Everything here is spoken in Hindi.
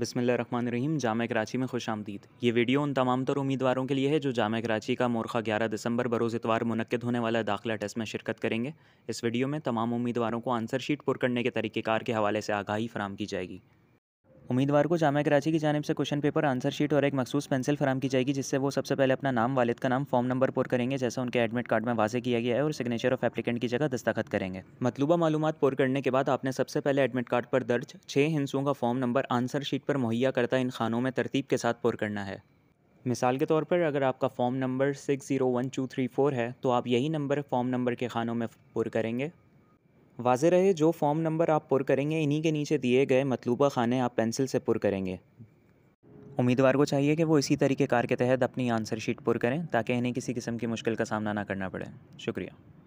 रहीम जाम कराची में खुश आमदीद ये वीडियो उन तमाम तर उम्मीदवारों के लिए है जो जाम कराची का मोरखा 11 दिसंबर बरोज़ इतवार मनक़द होने वाला दाखिला टेस्ट में शिरकत करेंगे इस वीडियो में तमाम उम्मीदवारों को आंसर शीट पुर करने के तरीक़ेकार के हवाले से आगाही फराम की जाएगी उम्मीदवार को जामा कराची की जानब से क्वेश्चन पेपर आंसर शीट और एक मखसूस पेंसिल फराम की जाएगी जिससे वो सबसे पहले अपना नाम वालिद का नाम फॉर्म नंबर पुर करेंगे जैसा उनके एडमिट कार्ड में वाजे किया गया है और सिग्नेचर ऑफ एप्लीकेंट की जगह दस्तखत करेंगे मतलूबा मालूम पुर करने के बाद आपने सबसे पहले एडमिट कार्ड पर दर्ज छः हिंसों का फॉर्म नंबर आंसर शीट पर मुहैया करता इन खानों में तरतीब के साथ पुर करना है मिसाल के तौर पर अगर आपका form number six zero one two three four है तो आप यही नंबर फॉर्म नंबर के खानों में पुर करेंगे वाज रहे जो फॉर्म नंबर आप पुर करेंगे इन्हीं के नीचे दिए गए मतलूबा खाने आप पेंसिल से पुर करेंगे उम्मीदवार को चाहिए कि वो इसी तरीके कार के तहत अपनी आंसर शीट पुर करें ताकि इन्हें किसी किस्म की मुश्किल का सामना ना करना पड़े शुक्रिया